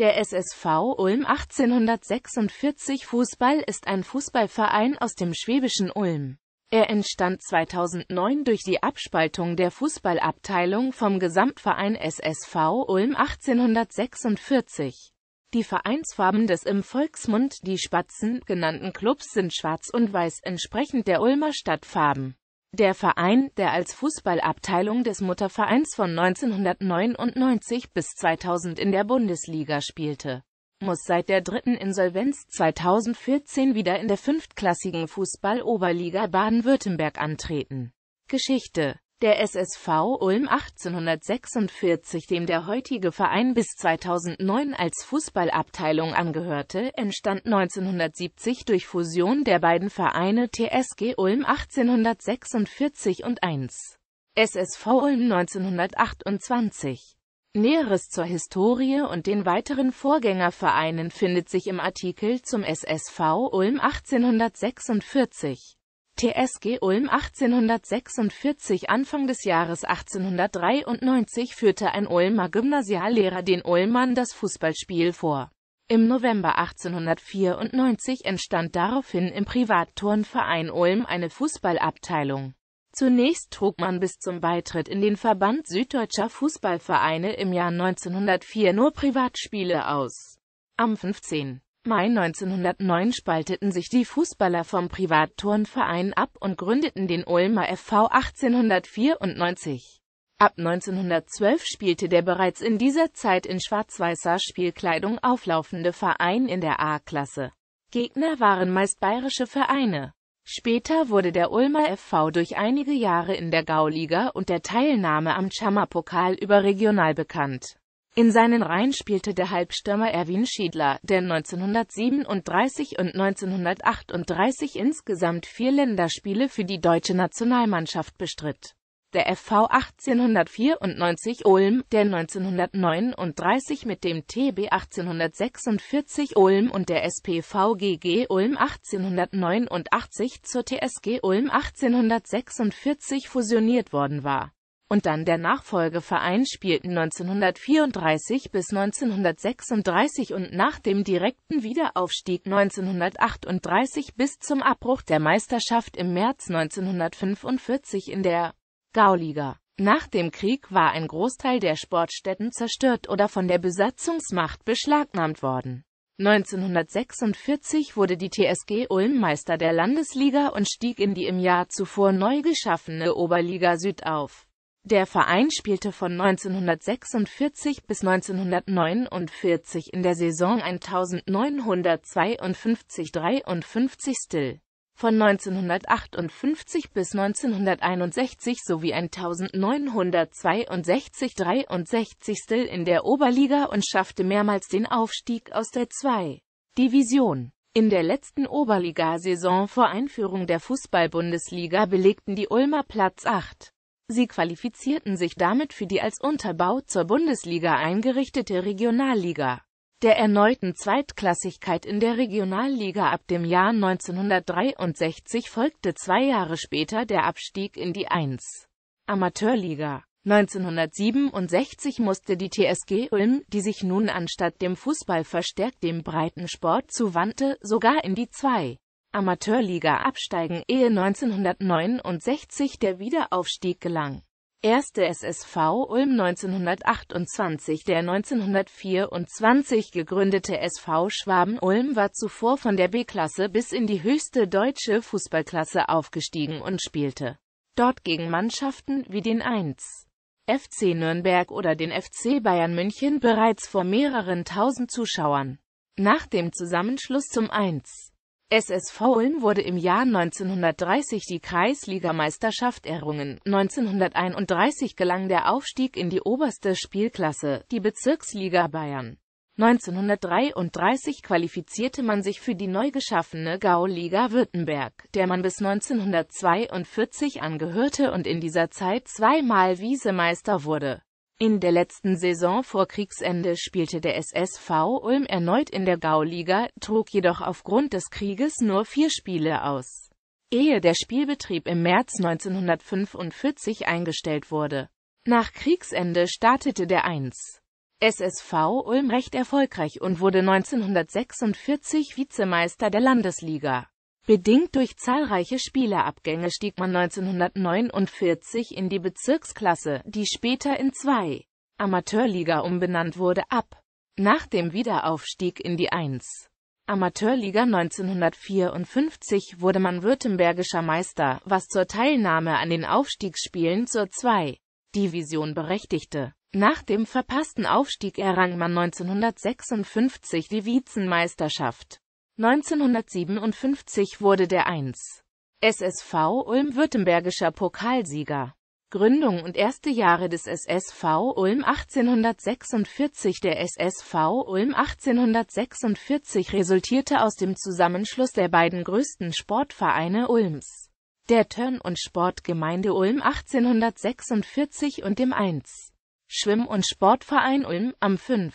Der SSV Ulm 1846 Fußball ist ein Fußballverein aus dem schwäbischen Ulm. Er entstand 2009 durch die Abspaltung der Fußballabteilung vom Gesamtverein SSV Ulm 1846. Die Vereinsfarben des im Volksmund die Spatzen genannten Clubs sind schwarz und weiß entsprechend der Ulmer Stadtfarben. Der Verein, der als Fußballabteilung des Muttervereins von 1999 bis 2000 in der Bundesliga spielte, muss seit der dritten Insolvenz 2014 wieder in der fünftklassigen Fußball-Oberliga Baden-Württemberg antreten. Geschichte der SSV Ulm 1846, dem der heutige Verein bis 2009 als Fußballabteilung angehörte, entstand 1970 durch Fusion der beiden Vereine TSG Ulm 1846 und 1. SSV Ulm 1928. Näheres zur Historie und den weiteren Vorgängervereinen findet sich im Artikel zum SSV Ulm 1846. TSG Ulm 1846 Anfang des Jahres 1893 führte ein Ulmer Gymnasiallehrer den Ulmern das Fußballspiel vor. Im November 1894 entstand daraufhin im Privatturnverein Ulm eine Fußballabteilung. Zunächst trug man bis zum Beitritt in den Verband Süddeutscher Fußballvereine im Jahr 1904 nur Privatspiele aus. Am 15. Mai 1909 spalteten sich die Fußballer vom Privatturnverein ab und gründeten den Ulmer FV 1894. Ab 1912 spielte der bereits in dieser Zeit in schwarz-weißer Spielkleidung auflaufende Verein in der A-Klasse. Gegner waren meist bayerische Vereine. Später wurde der Ulmer FV durch einige Jahre in der Gauliga und der Teilnahme am Chammer-Pokal überregional bekannt. In seinen Reihen spielte der Halbstürmer Erwin Schiedler, der 1937 und 1938 insgesamt vier Länderspiele für die deutsche Nationalmannschaft bestritt. Der FV 1894 Ulm, der 1939 mit dem TB 1846 Ulm und der SPVGG Ulm 1889 zur TSG Ulm 1846 fusioniert worden war und dann der Nachfolgeverein spielten 1934 bis 1936 und nach dem direkten Wiederaufstieg 1938 bis zum Abbruch der Meisterschaft im März 1945 in der Gauliga. Nach dem Krieg war ein Großteil der Sportstätten zerstört oder von der Besatzungsmacht beschlagnahmt worden. 1946 wurde die TSG Ulm Meister der Landesliga und stieg in die im Jahr zuvor neu geschaffene Oberliga Süd auf. Der Verein spielte von 1946 bis 1949 in der Saison 1952/53 Still, von 1958 bis 1961 sowie 1962/63 Still in der Oberliga und schaffte mehrmals den Aufstieg aus der 2. Division. In der letzten Oberligasaison vor Einführung der Fußball-Bundesliga belegten die Ulmer Platz 8. Sie qualifizierten sich damit für die als Unterbau zur Bundesliga eingerichtete Regionalliga. Der erneuten Zweitklassigkeit in der Regionalliga ab dem Jahr 1963 folgte zwei Jahre später der Abstieg in die 1. Amateurliga. 1967 musste die TSG Ulm, die sich nun anstatt dem Fußball verstärkt dem breiten Sport zuwandte, sogar in die 2. Amateurliga absteigen, ehe 1969 der Wiederaufstieg gelang. Erste SSV Ulm 1928 Der 1924 gegründete SV Schwaben Ulm war zuvor von der B-Klasse bis in die höchste deutsche Fußballklasse aufgestiegen und spielte dort gegen Mannschaften wie den 1. FC Nürnberg oder den FC Bayern München bereits vor mehreren tausend Zuschauern. Nach dem Zusammenschluss zum 1. SS Ulm wurde im Jahr 1930 die Kreisligameisterschaft errungen. 1931 gelang der Aufstieg in die oberste Spielklasse, die Bezirksliga Bayern. 1933 qualifizierte man sich für die neu geschaffene Gauliga Württemberg, der man bis 1942 angehörte und in dieser Zeit zweimal Wiesemeister wurde in der letzten Saison vor Kriegsende spielte der SSV Ulm erneut in der Gauliga, trug jedoch aufgrund des Krieges nur vier Spiele aus, ehe der Spielbetrieb im März 1945 eingestellt wurde. Nach Kriegsende startete der 1. SSV Ulm recht erfolgreich und wurde 1946 Vizemeister der Landesliga. Bedingt durch zahlreiche Spielerabgänge stieg man 1949 in die Bezirksklasse, die später in zwei Amateurliga umbenannt wurde, ab. Nach dem Wiederaufstieg in die 1. Amateurliga 1954 wurde man württembergischer Meister, was zur Teilnahme an den Aufstiegsspielen zur 2. Division berechtigte. Nach dem verpassten Aufstieg errang man 1956 die Vizenmeisterschaft. 1957 wurde der 1. SSV Ulm württembergischer Pokalsieger. Gründung und erste Jahre des SSV Ulm 1846 Der SSV Ulm 1846 resultierte aus dem Zusammenschluss der beiden größten Sportvereine Ulms, der Turn- und Sportgemeinde Ulm 1846 und dem 1. Schwimm- und Sportverein Ulm am 5.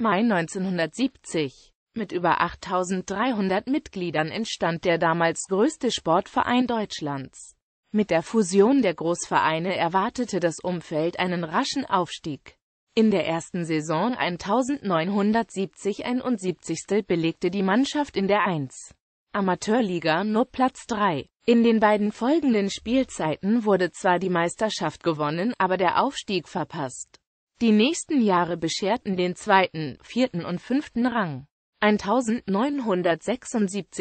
Mai 1970. Mit über 8300 Mitgliedern entstand der damals größte Sportverein Deutschlands. Mit der Fusion der Großvereine erwartete das Umfeld einen raschen Aufstieg. In der ersten Saison 1970-71 belegte die Mannschaft in der 1. Amateurliga nur Platz 3. In den beiden folgenden Spielzeiten wurde zwar die Meisterschaft gewonnen, aber der Aufstieg verpasst. Die nächsten Jahre bescherten den zweiten, vierten und fünften Rang. 1976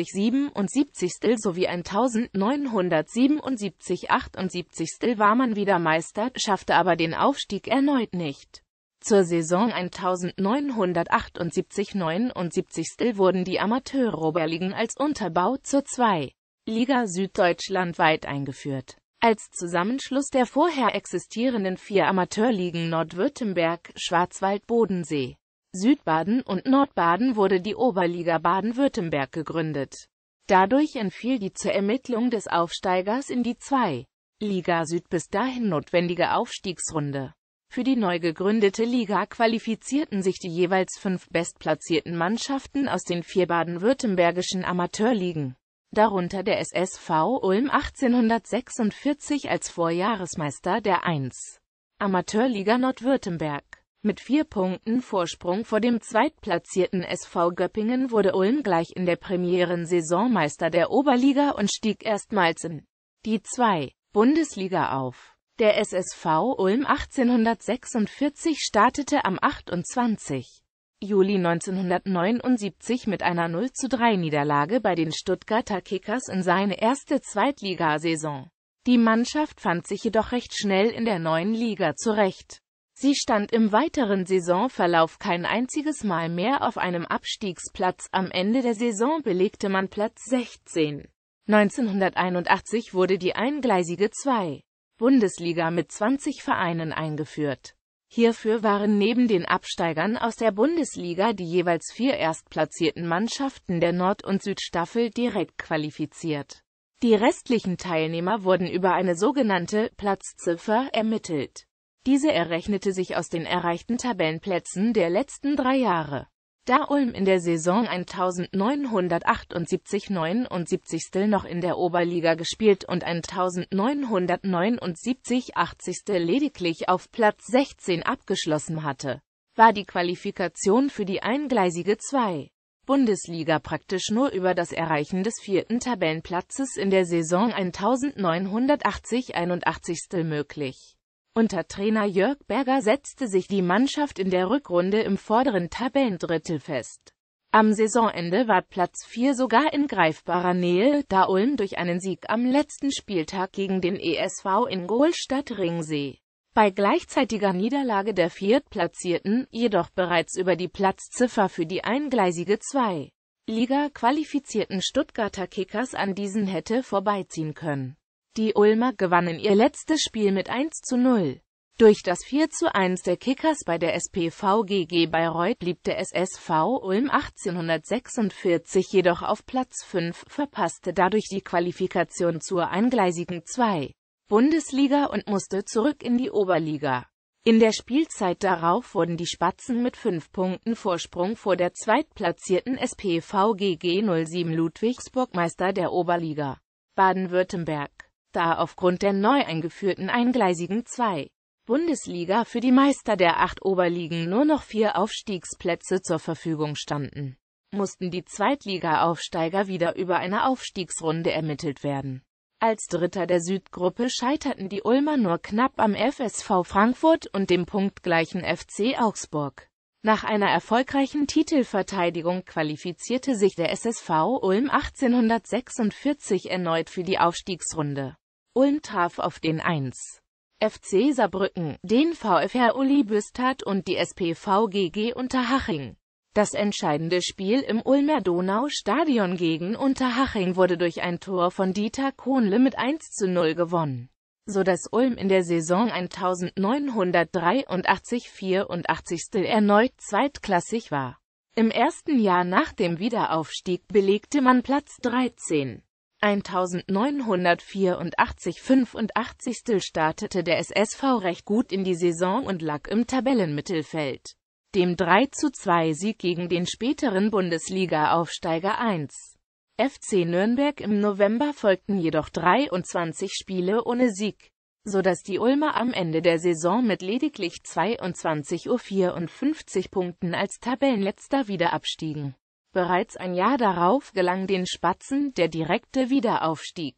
77. sowie 1977 78. war man wieder Meister, schaffte aber den Aufstieg erneut nicht. Zur Saison 1978-79 wurden die Amateur-Oberligen als Unterbau zur 2. Liga Süddeutschland weit eingeführt. Als Zusammenschluss der vorher existierenden vier Amateurligen Nordwürttemberg, Schwarzwald, Bodensee, Südbaden und Nordbaden wurde die Oberliga Baden-Württemberg gegründet. Dadurch entfiel die zur Ermittlung des Aufsteigers in die 2. Liga Süd bis dahin notwendige Aufstiegsrunde. Für die neu gegründete Liga qualifizierten sich die jeweils fünf bestplatzierten Mannschaften aus den vier baden-württembergischen Amateurligen, darunter der SSV Ulm 1846 als Vorjahresmeister der 1. Amateurliga Nordwürttemberg. Mit vier Punkten Vorsprung vor dem zweitplatzierten SV Göppingen wurde Ulm gleich in der Premierensaison Meister der Oberliga und stieg erstmals in die 2. Bundesliga auf. Der SSV Ulm 1846 startete am 28. Juli 1979 mit einer 0 zu 3 Niederlage bei den Stuttgarter Kickers in seine erste Zweitligasaison. Die Mannschaft fand sich jedoch recht schnell in der neuen Liga zurecht. Sie stand im weiteren Saisonverlauf kein einziges Mal mehr auf einem Abstiegsplatz, am Ende der Saison belegte man Platz 16. 1981 wurde die eingleisige 2. Bundesliga mit 20 Vereinen eingeführt. Hierfür waren neben den Absteigern aus der Bundesliga die jeweils vier erstplatzierten Mannschaften der Nord- und Südstaffel direkt qualifiziert. Die restlichen Teilnehmer wurden über eine sogenannte Platzziffer ermittelt. Diese errechnete sich aus den erreichten Tabellenplätzen der letzten drei Jahre. Da Ulm in der Saison 1978-79 noch in der Oberliga gespielt und 1979-80 lediglich auf Platz 16 abgeschlossen hatte, war die Qualifikation für die eingleisige 2. Bundesliga praktisch nur über das Erreichen des vierten Tabellenplatzes in der Saison 1980-81 möglich. Unter Trainer Jörg Berger setzte sich die Mannschaft in der Rückrunde im vorderen Tabellendrittel fest. Am Saisonende war Platz 4 sogar in greifbarer Nähe, da Ulm durch einen Sieg am letzten Spieltag gegen den ESV in Gohlstadt Ringsee bei gleichzeitiger Niederlage der Viertplatzierten, jedoch bereits über die Platzziffer für die eingleisige 2. Liga qualifizierten Stuttgarter Kickers an diesen hätte vorbeiziehen können. Die Ulmer gewannen ihr letztes Spiel mit 1 zu 0. Durch das 4 zu 1 der Kickers bei der SPVGG Bayreuth blieb der SSV Ulm 1846 jedoch auf Platz 5, verpasste dadurch die Qualifikation zur eingleisigen 2. Bundesliga und musste zurück in die Oberliga. In der Spielzeit darauf wurden die Spatzen mit 5 Punkten Vorsprung vor der zweitplatzierten SPVGG 07 Ludwigsburg Meister der Oberliga. Baden-Württemberg da aufgrund der neu eingeführten eingleisigen 2. Bundesliga für die Meister der acht Oberligen nur noch vier Aufstiegsplätze zur Verfügung standen, mussten die Zweitliga-Aufsteiger wieder über eine Aufstiegsrunde ermittelt werden. Als Dritter der Südgruppe scheiterten die Ulmer nur knapp am FSV Frankfurt und dem punktgleichen FC Augsburg. Nach einer erfolgreichen Titelverteidigung qualifizierte sich der SSV Ulm 1846 erneut für die Aufstiegsrunde. Ulm traf auf den 1. FC Saarbrücken, den VfR Uli Büstadt und die SPVGG Unterhaching. Das entscheidende Spiel im Ulmer Donau-Stadion gegen Unterhaching wurde durch ein Tor von Dieter Kohnle mit 1 zu 0 gewonnen so dass Ulm in der Saison 1983-84 erneut zweitklassig war. Im ersten Jahr nach dem Wiederaufstieg belegte man Platz 13. 1984-85 startete der SSV recht gut in die Saison und lag im Tabellenmittelfeld. Dem 3-2-Sieg gegen den späteren Bundesliga-Aufsteiger 1. FC Nürnberg im November folgten jedoch 23 Spiele ohne Sieg, so dass die Ulmer am Ende der Saison mit lediglich 22:54 Punkten als Tabellenletzter wieder abstiegen. Bereits ein Jahr darauf gelang den Spatzen der direkte Wiederaufstieg.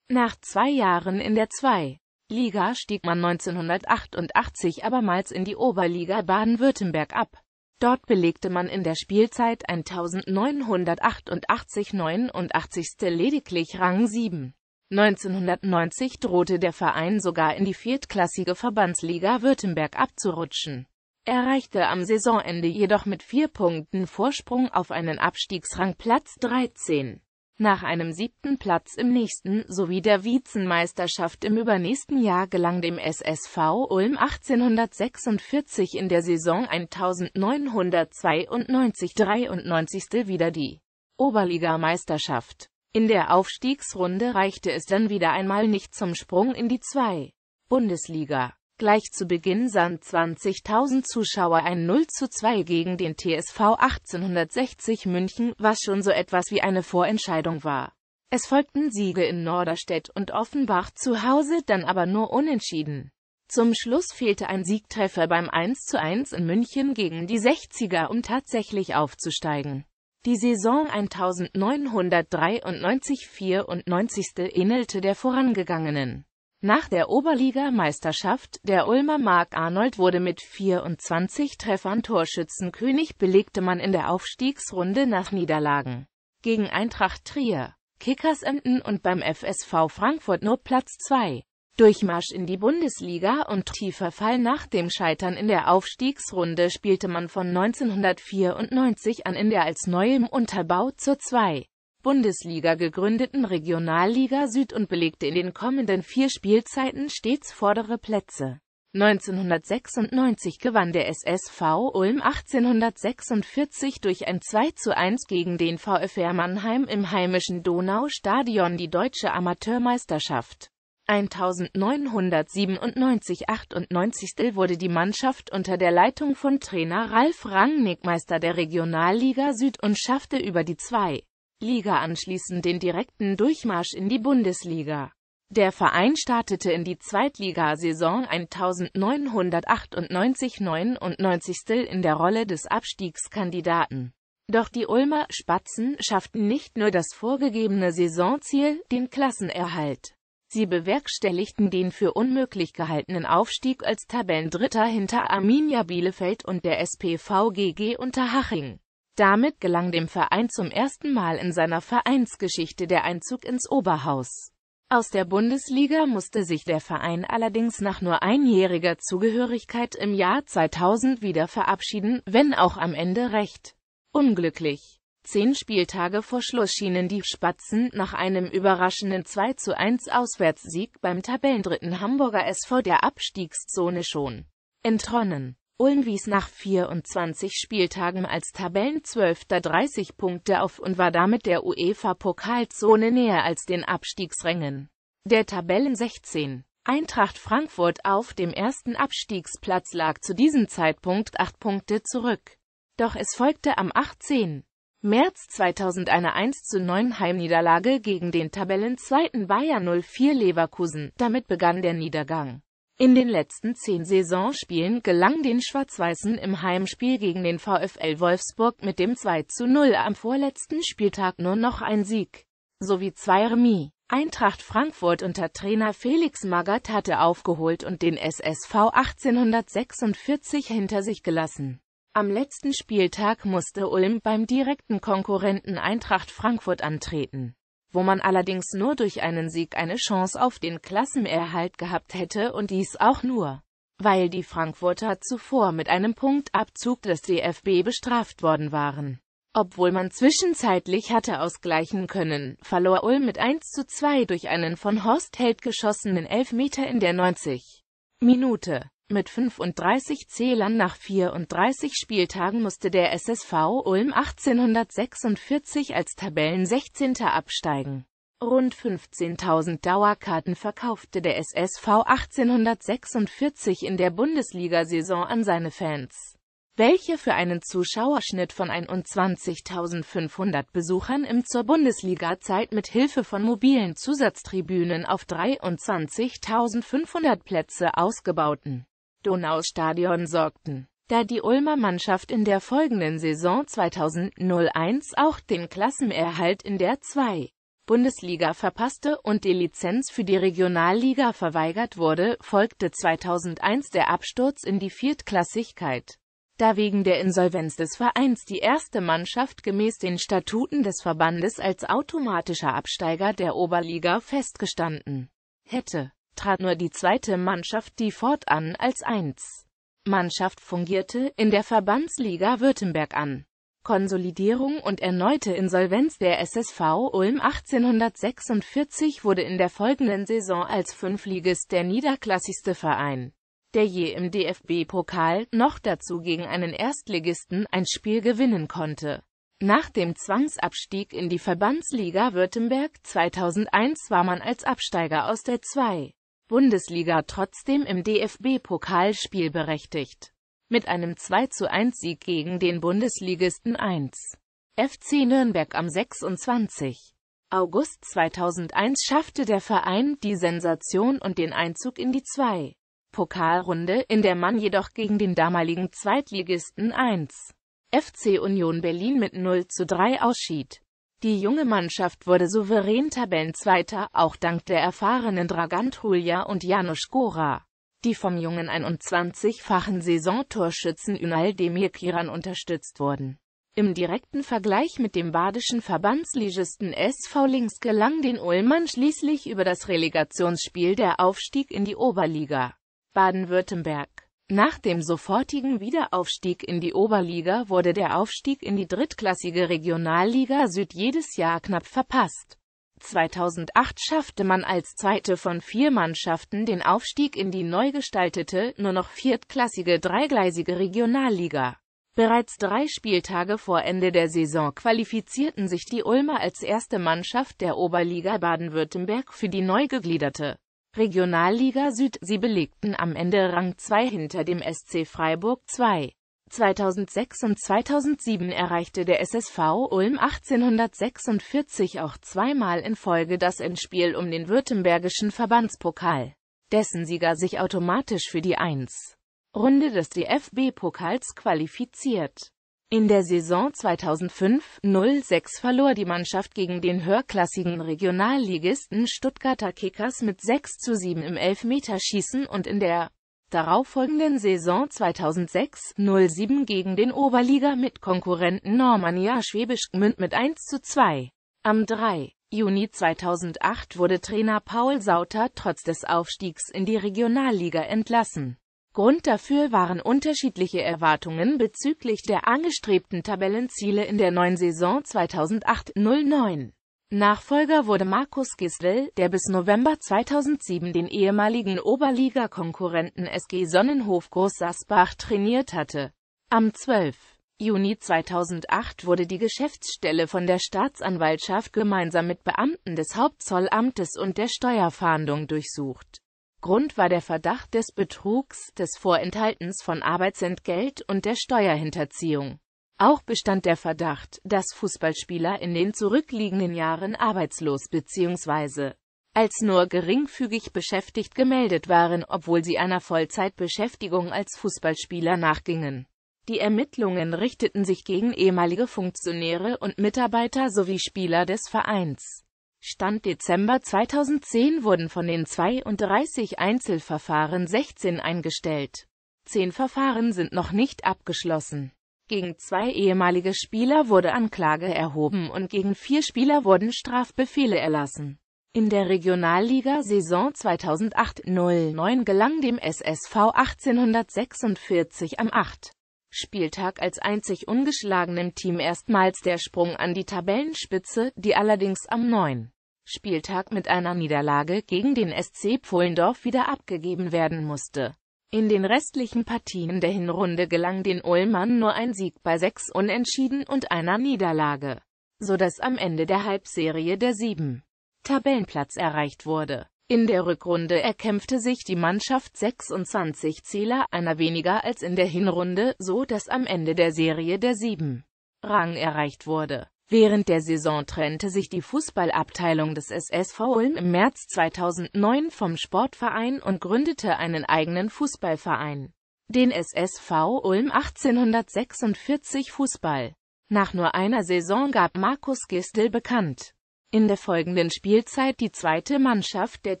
Nach zwei Jahren in der 2. Liga stieg man 1988 abermals in die Oberliga Baden-Württemberg ab. Dort belegte man in der Spielzeit 1988 89. lediglich Rang 7. 1990 drohte der Verein sogar in die viertklassige Verbandsliga Württemberg abzurutschen, erreichte am Saisonende jedoch mit vier Punkten Vorsprung auf einen Abstiegsrang Platz 13. Nach einem siebten Platz im nächsten sowie der Vizenmeisterschaft im übernächsten Jahr gelang dem SSV Ulm 1846 in der Saison 1992-93 wieder die Oberligameisterschaft. In der Aufstiegsrunde reichte es dann wieder einmal nicht zum Sprung in die 2. Bundesliga. Gleich zu Beginn sahen 20.000 Zuschauer ein 0 zu 2 gegen den TSV 1860 München, was schon so etwas wie eine Vorentscheidung war. Es folgten Siege in Norderstedt und Offenbach zu Hause, dann aber nur unentschieden. Zum Schluss fehlte ein Siegtreffer beim 1 zu 1 in München gegen die 60er, um tatsächlich aufzusteigen. Die Saison 1993-94 ähnelte der vorangegangenen. Nach der Oberligameisterschaft der Ulmer Mark Arnold wurde mit 24 Treffern Torschützenkönig, belegte man in der Aufstiegsrunde nach Niederlagen gegen Eintracht Trier, Kickers Emden und beim FSV Frankfurt nur Platz 2. Durchmarsch in die Bundesliga und tiefer Fall nach dem Scheitern in der Aufstiegsrunde spielte man von 1994 an in der als neuem Unterbau zur 2. Bundesliga gegründeten Regionalliga Süd und belegte in den kommenden vier Spielzeiten stets vordere Plätze. 1996 gewann der SSV Ulm 1846 durch ein 2 zu 1 gegen den VfR Mannheim im heimischen Donaustadion die deutsche Amateurmeisterschaft. 1997-98 wurde die Mannschaft unter der Leitung von Trainer Ralf Rangnick Meister der Regionalliga Süd und schaffte über die zwei Liga anschließend den direkten Durchmarsch in die Bundesliga. Der Verein startete in die Zweitligasaison 1998-99 in der Rolle des Abstiegskandidaten. Doch die Ulmer Spatzen schafften nicht nur das vorgegebene Saisonziel, den Klassenerhalt. Sie bewerkstelligten den für unmöglich gehaltenen Aufstieg als Tabellendritter hinter Arminia Bielefeld und der SPVGG Unterhaching. Damit gelang dem Verein zum ersten Mal in seiner Vereinsgeschichte der Einzug ins Oberhaus. Aus der Bundesliga musste sich der Verein allerdings nach nur einjähriger Zugehörigkeit im Jahr 2000 wieder verabschieden, wenn auch am Ende recht unglücklich. Zehn Spieltage vor Schluss schienen die Spatzen nach einem überraschenden 2 zu 1 Auswärtssieg beim Tabellendritten Hamburger SV der Abstiegszone schon entronnen. Ulm wies nach 24 Spieltagen als Tabellenzwölfter 30 Punkte auf und war damit der UEFA-Pokalzone näher als den Abstiegsrängen. Der Tabellen 16. Eintracht Frankfurt auf dem ersten Abstiegsplatz lag zu diesem Zeitpunkt 8 Punkte zurück. Doch es folgte am 18. März 2000 eine 1 zu 9 Heimniederlage gegen den Tabellenzweiten Bayer 04 Leverkusen. Damit begann der Niedergang. In den letzten zehn Saisonspielen gelang den Schwarz-Weißen im Heimspiel gegen den VfL Wolfsburg mit dem 2 zu 0 am vorletzten Spieltag nur noch ein Sieg, sowie zwei Remis. Eintracht Frankfurt unter Trainer Felix Magath hatte aufgeholt und den SSV 1846 hinter sich gelassen. Am letzten Spieltag musste Ulm beim direkten Konkurrenten Eintracht Frankfurt antreten wo man allerdings nur durch einen Sieg eine Chance auf den Klassenerhalt gehabt hätte und dies auch nur, weil die Frankfurter zuvor mit einem Punktabzug des DFB bestraft worden waren. Obwohl man zwischenzeitlich hatte ausgleichen können, verlor Ulm mit 1 zu 2 durch einen von Horst Held geschossenen Elfmeter in der 90. Minute. Mit 35 Zählern nach 34 Spieltagen musste der SSV Ulm 1846 als Tabellen 16. absteigen. Rund 15.000 Dauerkarten verkaufte der SSV 1846 in der Bundesliga-Saison an seine Fans, welche für einen Zuschauerschnitt von 21.500 Besuchern im zur Bundesliga-Zeit mit Hilfe von mobilen Zusatztribünen auf 23.500 Plätze ausgebauten Donaustadion sorgten, da die Ulmer Mannschaft in der folgenden Saison 2001 auch den Klassenerhalt in der 2. Bundesliga verpasste und die Lizenz für die Regionalliga verweigert wurde, folgte 2001 der Absturz in die Viertklassigkeit. Da wegen der Insolvenz des Vereins die erste Mannschaft gemäß den Statuten des Verbandes als automatischer Absteiger der Oberliga festgestanden hätte trat nur die zweite Mannschaft, die fortan als 1. Mannschaft fungierte, in der Verbandsliga Württemberg an. Konsolidierung und erneute Insolvenz der SSV Ulm 1846 wurde in der folgenden Saison als Fünfligist der niederklassigste Verein, der je im DFB-Pokal noch dazu gegen einen Erstligisten ein Spiel gewinnen konnte. Nach dem Zwangsabstieg in die Verbandsliga Württemberg 2001 war man als Absteiger aus der 2. Bundesliga trotzdem im DFB-Pokalspiel berechtigt. Mit einem 2-1-Sieg gegen den Bundesligisten 1. FC Nürnberg am 26. August 2001 schaffte der Verein die Sensation und den Einzug in die 2. Pokalrunde, in der man jedoch gegen den damaligen Zweitligisten 1. FC Union Berlin mit 0 zu 3 ausschied. Die junge Mannschaft wurde souverän Tabellenzweiter, auch dank der erfahrenen Dragant Julia und Janusz Gora. die vom jungen 21-fachen Saisontorschützen Ünal Demir Kiran unterstützt wurden. Im direkten Vergleich mit dem badischen Verbandsligisten SV Links gelang den Ullmann schließlich über das Relegationsspiel der Aufstieg in die Oberliga. Baden-Württemberg nach dem sofortigen Wiederaufstieg in die Oberliga wurde der Aufstieg in die drittklassige Regionalliga Süd jedes Jahr knapp verpasst. 2008 schaffte man als zweite von vier Mannschaften den Aufstieg in die neu gestaltete, nur noch viertklassige dreigleisige Regionalliga. Bereits drei Spieltage vor Ende der Saison qualifizierten sich die Ulmer als erste Mannschaft der Oberliga Baden-Württemberg für die neu gegliederte Regionalliga Süd. Sie belegten am Ende Rang 2 hinter dem SC Freiburg 2. 2006 und 2007 erreichte der SSV Ulm 1846 auch zweimal in Folge das Endspiel um den württembergischen Verbandspokal, dessen Sieger sich automatisch für die 1. Runde des DFB-Pokals qualifiziert. In der Saison 2005-06 verlor die Mannschaft gegen den höherklassigen Regionalligisten Stuttgarter Kickers mit 6 zu 7 im Elfmeterschießen und in der darauffolgenden Saison 2006-07 gegen den Oberliga-Mitkonkurrenten Normannia Schwäbisch Gmünd mit 1 zu 2. Am 3. Juni 2008 wurde Trainer Paul Sauter trotz des Aufstiegs in die Regionalliga entlassen. Grund dafür waren unterschiedliche Erwartungen bezüglich der angestrebten Tabellenziele in der neuen Saison 2008-09. Nachfolger wurde Markus Gisdel, der bis November 2007 den ehemaligen Oberliga-Konkurrenten SG Sonnenhof Groß Sasbach trainiert hatte. Am 12. Juni 2008 wurde die Geschäftsstelle von der Staatsanwaltschaft gemeinsam mit Beamten des Hauptzollamtes und der Steuerfahndung durchsucht Grund war der Verdacht des Betrugs, des Vorenthaltens von Arbeitsentgelt und der Steuerhinterziehung. Auch bestand der Verdacht, dass Fußballspieler in den zurückliegenden Jahren arbeitslos bzw. als nur geringfügig beschäftigt gemeldet waren, obwohl sie einer Vollzeitbeschäftigung als Fußballspieler nachgingen. Die Ermittlungen richteten sich gegen ehemalige Funktionäre und Mitarbeiter sowie Spieler des Vereins. Stand Dezember 2010 wurden von den 32 Einzelverfahren 16 eingestellt. Zehn Verfahren sind noch nicht abgeschlossen. Gegen zwei ehemalige Spieler wurde Anklage erhoben und gegen vier Spieler wurden Strafbefehle erlassen. In der Regionalliga-Saison 2008-09 gelang dem SSV 1846 am 8. Spieltag als einzig ungeschlagenem Team erstmals der Sprung an die Tabellenspitze, die allerdings am 9. Spieltag mit einer Niederlage gegen den SC Pfullendorf wieder abgegeben werden musste. In den restlichen Partien der Hinrunde gelang den Ullmann nur ein Sieg bei sechs Unentschieden und einer Niederlage, so dass am Ende der Halbserie der sieben Tabellenplatz erreicht wurde. In der Rückrunde erkämpfte sich die Mannschaft 26 Zähler, einer weniger als in der Hinrunde, so dass am Ende der Serie der sieben Rang erreicht wurde. Während der Saison trennte sich die Fußballabteilung des SSV Ulm im März 2009 vom Sportverein und gründete einen eigenen Fußballverein, den SSV Ulm 1846 Fußball. Nach nur einer Saison gab Markus Gistel bekannt, in der folgenden Spielzeit die zweite Mannschaft der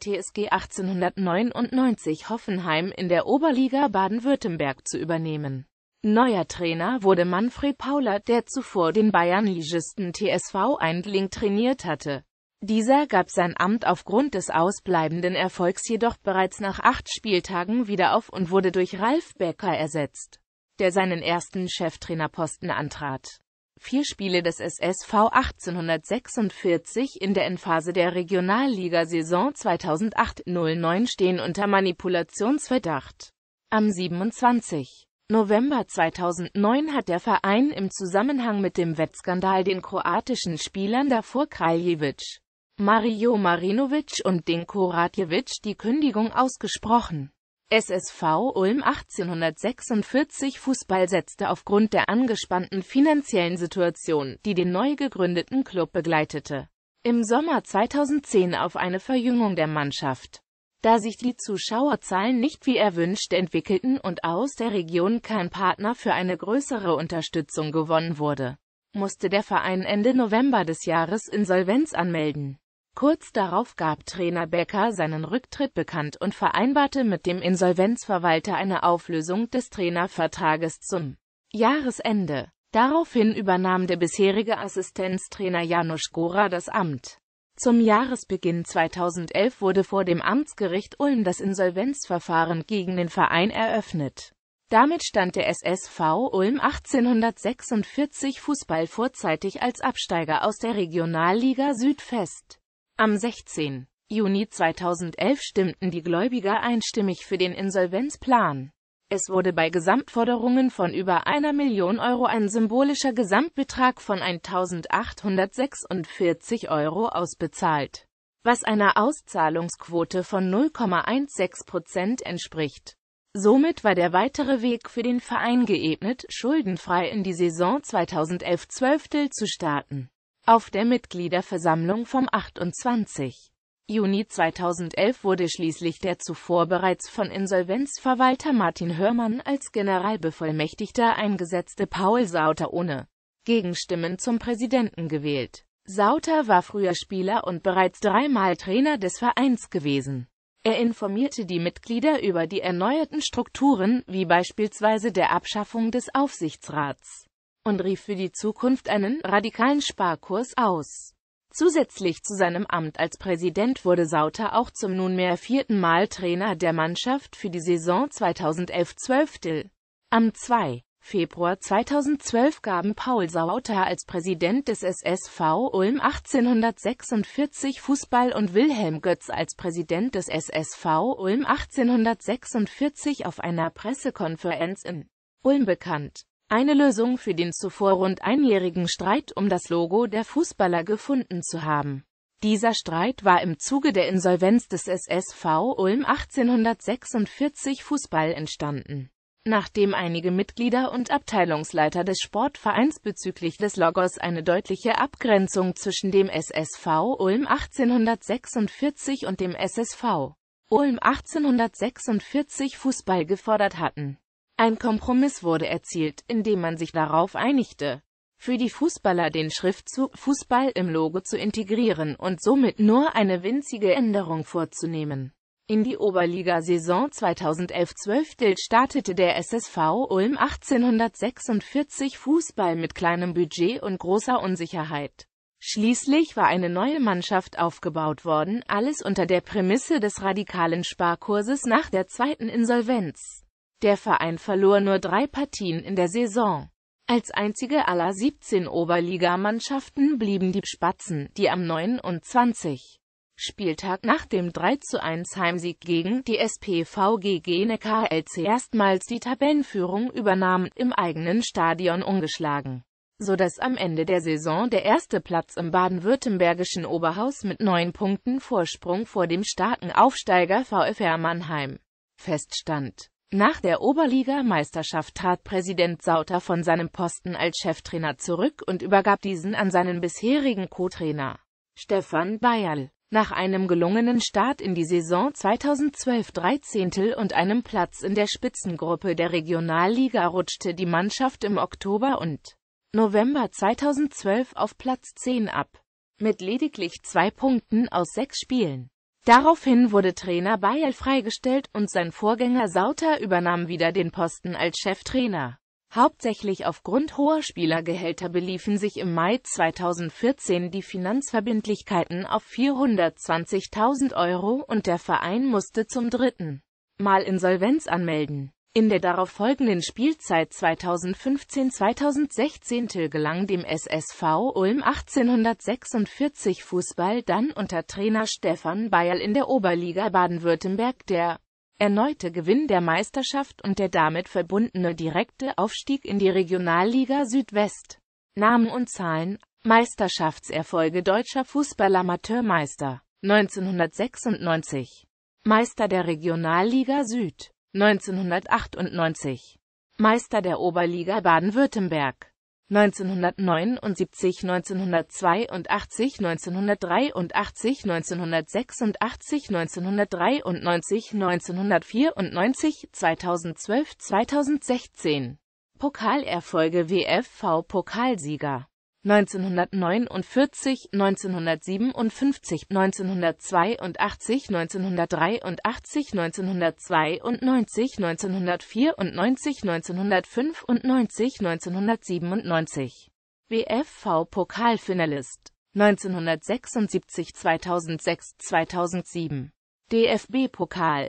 TSG 1899 Hoffenheim in der Oberliga Baden-Württemberg zu übernehmen. Neuer Trainer wurde Manfred Paula, der zuvor den Bayern-Ligisten TSV Eindling trainiert hatte. Dieser gab sein Amt aufgrund des ausbleibenden Erfolgs jedoch bereits nach acht Spieltagen wieder auf und wurde durch Ralf Becker ersetzt, der seinen ersten Cheftrainerposten antrat vier Spiele des SSV 1846 in der Endphase der Regionalliga-Saison 2008-09 stehen unter Manipulationsverdacht. Am 27. November 2009 hat der Verein im Zusammenhang mit dem Wettskandal den kroatischen Spielern davor Kraljevic, Mario Marinovic und Dinko Radjevic die Kündigung ausgesprochen. SSV Ulm 1846 Fußball setzte aufgrund der angespannten finanziellen Situation, die den neu gegründeten Club begleitete, im Sommer 2010 auf eine Verjüngung der Mannschaft. Da sich die Zuschauerzahlen nicht wie erwünscht entwickelten und aus der Region kein Partner für eine größere Unterstützung gewonnen wurde, musste der Verein Ende November des Jahres Insolvenz anmelden. Kurz darauf gab Trainer Becker seinen Rücktritt bekannt und vereinbarte mit dem Insolvenzverwalter eine Auflösung des Trainervertrages zum Jahresende. Daraufhin übernahm der bisherige Assistenztrainer Janusz Gora das Amt. Zum Jahresbeginn 2011 wurde vor dem Amtsgericht Ulm das Insolvenzverfahren gegen den Verein eröffnet. Damit stand der SSV Ulm 1846 Fußball vorzeitig als Absteiger aus der Regionalliga Süd fest. Am 16. Juni 2011 stimmten die Gläubiger einstimmig für den Insolvenzplan. Es wurde bei Gesamtforderungen von über einer Million Euro ein symbolischer Gesamtbetrag von 1.846 Euro ausbezahlt, was einer Auszahlungsquote von 0,16 Prozent entspricht. Somit war der weitere Weg für den Verein geebnet, schuldenfrei in die Saison 2011-12 zu starten. Auf der Mitgliederversammlung vom 28. Juni 2011 wurde schließlich der zuvor bereits von Insolvenzverwalter Martin Hörmann als Generalbevollmächtigter eingesetzte Paul Sauter ohne Gegenstimmen zum Präsidenten gewählt. Sauter war früher Spieler und bereits dreimal Trainer des Vereins gewesen. Er informierte die Mitglieder über die erneuerten Strukturen, wie beispielsweise der Abschaffung des Aufsichtsrats und rief für die Zukunft einen radikalen Sparkurs aus. Zusätzlich zu seinem Amt als Präsident wurde Sauter auch zum nunmehr vierten Mal Trainer der Mannschaft für die Saison 2011-12. Am 2. Februar 2012 gaben Paul Sauter als Präsident des SSV Ulm 1846 Fußball und Wilhelm Götz als Präsident des SSV Ulm 1846 auf einer Pressekonferenz in Ulm bekannt eine Lösung für den zuvor rund einjährigen Streit um das Logo der Fußballer gefunden zu haben. Dieser Streit war im Zuge der Insolvenz des SSV Ulm 1846 Fußball entstanden. Nachdem einige Mitglieder und Abteilungsleiter des Sportvereins bezüglich des Logos eine deutliche Abgrenzung zwischen dem SSV Ulm 1846 und dem SSV Ulm 1846 Fußball gefordert hatten ein Kompromiss wurde erzielt, indem man sich darauf einigte, für die Fußballer den Schriftzug Fußball im Logo zu integrieren und somit nur eine winzige Änderung vorzunehmen. In die Oberliga-Saison 2011-12 startete der SSV Ulm 1846 Fußball mit kleinem Budget und großer Unsicherheit. Schließlich war eine neue Mannschaft aufgebaut worden, alles unter der Prämisse des radikalen Sparkurses nach der zweiten Insolvenz. Der Verein verlor nur drei Partien in der Saison. Als einzige aller 17 Oberligamannschaften blieben die Spatzen, die am 29. Spieltag nach dem 3 zu 1 Heimsieg gegen die SPVG Neckarlc erstmals die Tabellenführung übernahmen, im eigenen Stadion ungeschlagen, so dass am Ende der Saison der erste Platz im baden-württembergischen Oberhaus mit neun Punkten Vorsprung vor dem starken Aufsteiger VfR Mannheim feststand. Nach der Oberligameisterschaft trat Präsident Sauter von seinem Posten als Cheftrainer zurück und übergab diesen an seinen bisherigen Co-Trainer Stefan Bayerl. Nach einem gelungenen Start in die Saison 2012 13. und einem Platz in der Spitzengruppe der Regionalliga rutschte die Mannschaft im Oktober und November 2012 auf Platz 10 ab. Mit lediglich zwei Punkten aus sechs Spielen. Daraufhin wurde Trainer Bayerl freigestellt und sein Vorgänger Sauter übernahm wieder den Posten als Cheftrainer. Hauptsächlich aufgrund hoher Spielergehälter beliefen sich im Mai 2014 die Finanzverbindlichkeiten auf 420.000 Euro und der Verein musste zum dritten Mal Insolvenz anmelden. In der darauffolgenden Spielzeit 2015-2016 gelang dem SSV Ulm 1846 Fußball dann unter Trainer Stefan Bayerl in der Oberliga Baden-Württemberg der erneute Gewinn der Meisterschaft und der damit verbundene direkte Aufstieg in die Regionalliga Südwest. Namen und Zahlen Meisterschaftserfolge Deutscher Fußballamateurmeister 1996 Meister der Regionalliga Süd 1998 Meister der Oberliga Baden-Württemberg 1979, 1982, 1983, 1986, 1993, 1994, 2012, 2016 Pokalerfolge WFV Pokalsieger 1949, 1957, 1982, 1983, 1992, 1994, 1995 und 1997. WFV-Pokalfinalist 1976, 2006, 2007. DFB-Pokal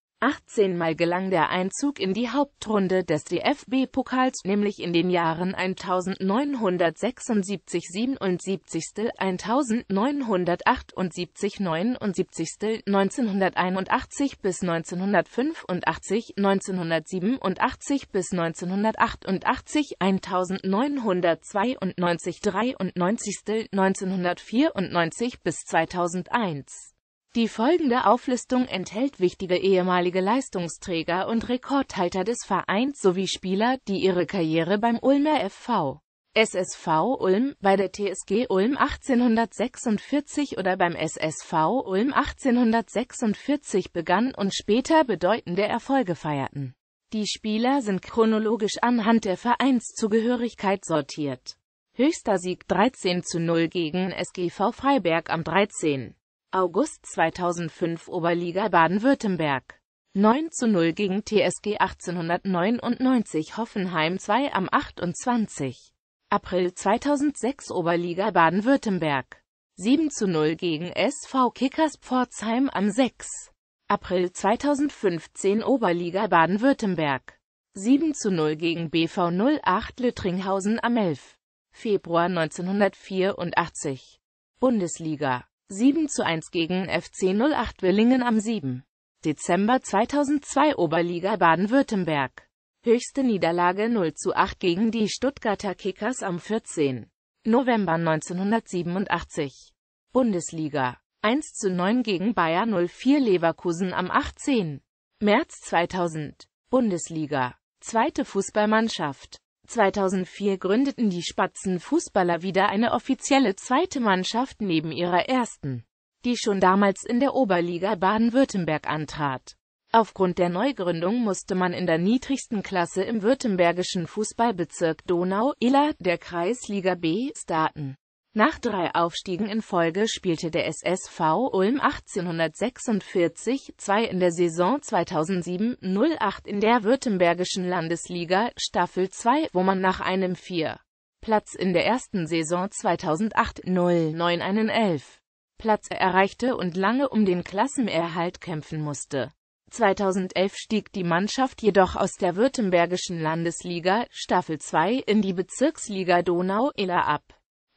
18 Mal gelang der Einzug in die Hauptrunde des DFB-Pokals, nämlich in den Jahren 1976 77, 1978 79, 1981 bis 1985, 1987 bis 1988, 1992 93, 1994 bis 2001. Die folgende Auflistung enthält wichtige ehemalige Leistungsträger und Rekordhalter des Vereins sowie Spieler, die ihre Karriere beim Ulmer FV, SSV Ulm, bei der TSG Ulm 1846 oder beim SSV Ulm 1846 begann und später bedeutende Erfolge feierten. Die Spieler sind chronologisch anhand der Vereinszugehörigkeit sortiert. Höchster Sieg 13 zu 0 gegen SGV Freiberg am 13. August 2005 Oberliga Baden-Württemberg 9 zu 0 gegen TSG 1899 Hoffenheim 2 am 28. April 2006 Oberliga Baden-Württemberg 7 zu 0 gegen SV Kickers Pforzheim am 6. April 2015 Oberliga Baden-Württemberg 7 zu 0 gegen BV 08 Lüttringhausen am 11. Februar 1984 Bundesliga 7 zu 1 gegen FC 08 Willingen am 7. Dezember 2002 Oberliga Baden-Württemberg. Höchste Niederlage 0 zu 8 gegen die Stuttgarter Kickers am 14. November 1987. Bundesliga. 1 zu 9 gegen Bayer 04 Leverkusen am 18. März 2000. Bundesliga. Zweite Fußballmannschaft. 2004 gründeten die Spatzenfußballer wieder eine offizielle zweite Mannschaft neben ihrer ersten, die schon damals in der Oberliga Baden-Württemberg antrat. Aufgrund der Neugründung musste man in der niedrigsten Klasse im württembergischen Fußballbezirk Donau, Iller, der Kreisliga B, starten. Nach drei Aufstiegen in Folge spielte der SSV Ulm 1846, zwei in der Saison 2007-08 in der württembergischen Landesliga Staffel 2, wo man nach einem 4. Platz in der ersten Saison 2008-09 einen 11. Platz erreichte und lange um den Klassenerhalt kämpfen musste. 2011 stieg die Mannschaft jedoch aus der württembergischen Landesliga Staffel 2 in die Bezirksliga donau ela ab.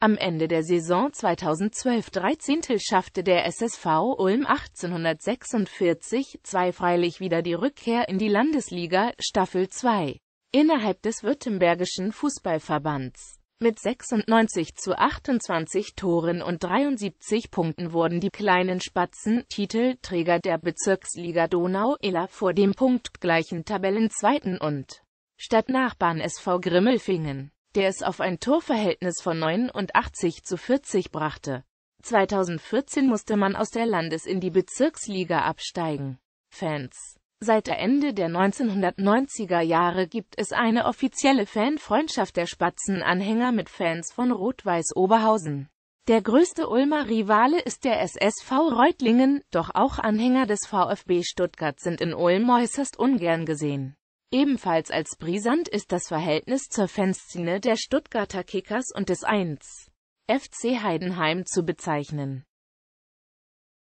Am Ende der Saison 2012-13 schaffte der SSV Ulm 1846 2 freilich wieder die Rückkehr in die Landesliga Staffel 2 innerhalb des württembergischen Fußballverbands. Mit 96 zu 28 Toren und 73 Punkten wurden die kleinen Spatzen Titelträger der Bezirksliga Donau-Iller vor dem punktgleichen Tabellenzweiten und Stadtnachbarn SV Grimmelfingen der es auf ein Torverhältnis von 89 zu 40 brachte. 2014 musste man aus der Landes- in die Bezirksliga absteigen. Fans Seit der Ende der 1990er Jahre gibt es eine offizielle Fanfreundschaft der Spatzenanhänger mit Fans von Rot-Weiß Oberhausen. Der größte Ulmer Rivale ist der SSV Reutlingen, doch auch Anhänger des VfB Stuttgart sind in Ulm äußerst ungern gesehen. Ebenfalls als brisant ist das Verhältnis zur Fanszene der Stuttgarter Kickers und des 1. FC Heidenheim zu bezeichnen